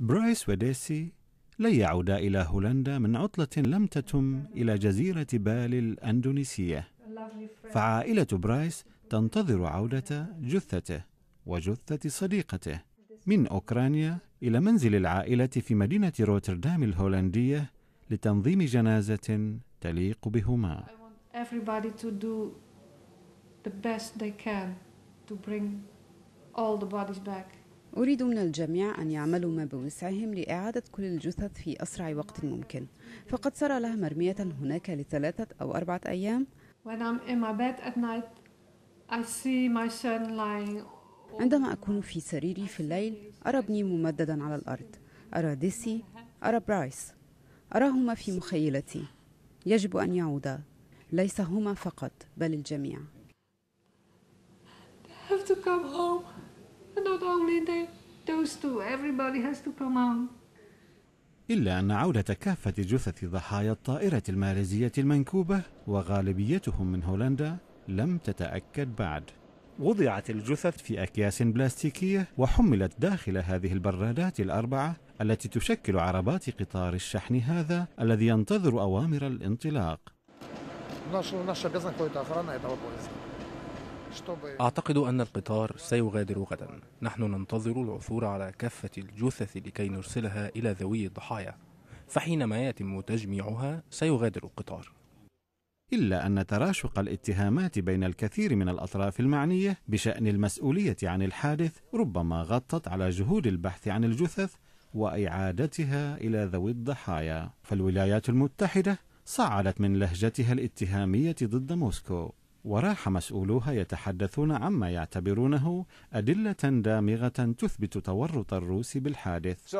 برايس وديسي لن يعودا إلى هولندا من عطلة لم تتم إلى جزيرة بال الأندونيسية فعائلة برايس تنتظر عودة جثته وجثة صديقته من أوكرانيا إلى منزل العائلة في مدينة روتردام الهولندية لتنظيم جنازة تليق بهما all the bodies back. أريد من الجميع أن يعملوا ما بوسعهم لإعادة كل الجثث في أسرع وقت ممكن فقد صار لها مرمية هناك لثلاثة أو أربعة أيام عندما أكون في سريري في الليل أرى ابني ممددا على الأرض أرى ديسي أرى برايس أراهما في مخيلتي يجب أن يعودا ليس هما فقط بل الجميع have to come home. إلا أن عودة كافة جثث ضحايا الطائرة الماليزية المنكوبة وغالبيتهم من هولندا لم تتأكد بعد وضعت الجثث في أكياس بلاستيكية وحملت داخل هذه البرادات الأربعة التي تشكل عربات قطار الشحن هذا الذي ينتظر أوامر الانطلاق أعتقد أن القطار سيغادر غدا نحن ننتظر العثور على كافة الجثث لكي نرسلها إلى ذوي الضحايا فحينما يتم تجميعها سيغادر القطار إلا أن تراشق الاتهامات بين الكثير من الأطراف المعنية بشأن المسؤولية عن الحادث ربما غطت على جهود البحث عن الجثث وإعادتها إلى ذوي الضحايا فالولايات المتحدة صعدت من لهجتها الاتهامية ضد موسكو وراح مسؤولوها يتحدثون عما يعتبرونه أدلة دامغة تثبت تورط الروس بالحادث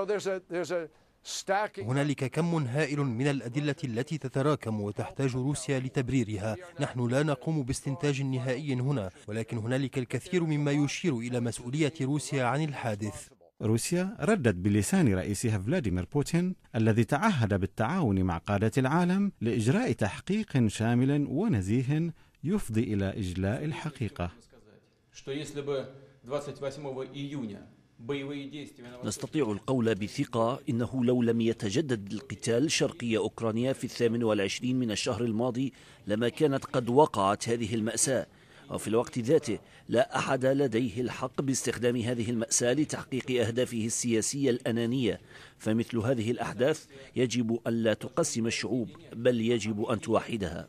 هنالك كم هائل من الأدلة التي تتراكم وتحتاج روسيا لتبريرها نحن لا نقوم باستنتاج نهائي هنا ولكن هنالك الكثير مما يشير إلى مسؤولية روسيا عن الحادث روسيا ردت بلسان رئيسها فلاديمير بوتين الذي تعهد بالتعاون مع قادة العالم لإجراء تحقيق شامل ونزيه يفضي إلى إجلاء الحقيقة نستطيع القول بثقة إنه لو لم يتجدد القتال شرقي أوكرانيا في الثامن والعشرين من الشهر الماضي لما كانت قد وقعت هذه المأساة وفي الوقت ذاته لا أحد لديه الحق باستخدام هذه المأساة لتحقيق أهدافه السياسية الأنانية فمثل هذه الأحداث يجب أن لا تقسم الشعوب بل يجب أن توحدها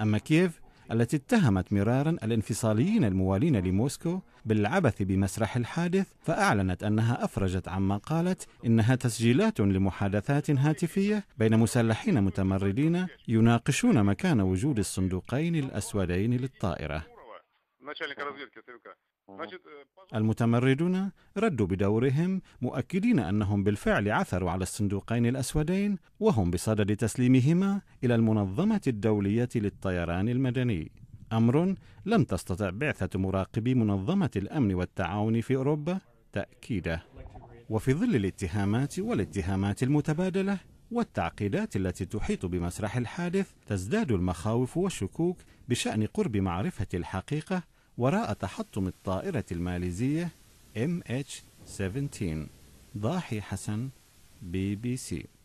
أما كيف التي اتهمت مرارا الانفصاليين الموالين لموسكو بالعبث بمسرح الحادث فأعلنت أنها أفرجت عما قالت إنها تسجيلات لمحادثات هاتفية بين مسلحين متمردين يناقشون مكان وجود الصندوقين الأسودين للطائرة Э, المتمردون ردوا بدورهم مؤكدين أنهم بالفعل عثروا على الصندوقين الأسودين وهم بصدد تسليمهما إلى المنظمة الدولية للطيران المدني أمر لم تستطع بعثة مراقبي منظمة الأمن والتعاون في أوروبا تأكيده وفي ظل الاتهامات والاتهامات المتبادلة والتعقيدات التي تحيط بمسرح الحادث تزداد المخاوف والشكوك بشأن قرب معرفة الحقيقة وراء تحطم الطائرة الماليزية MH17 ضاحي حسن بي بي سي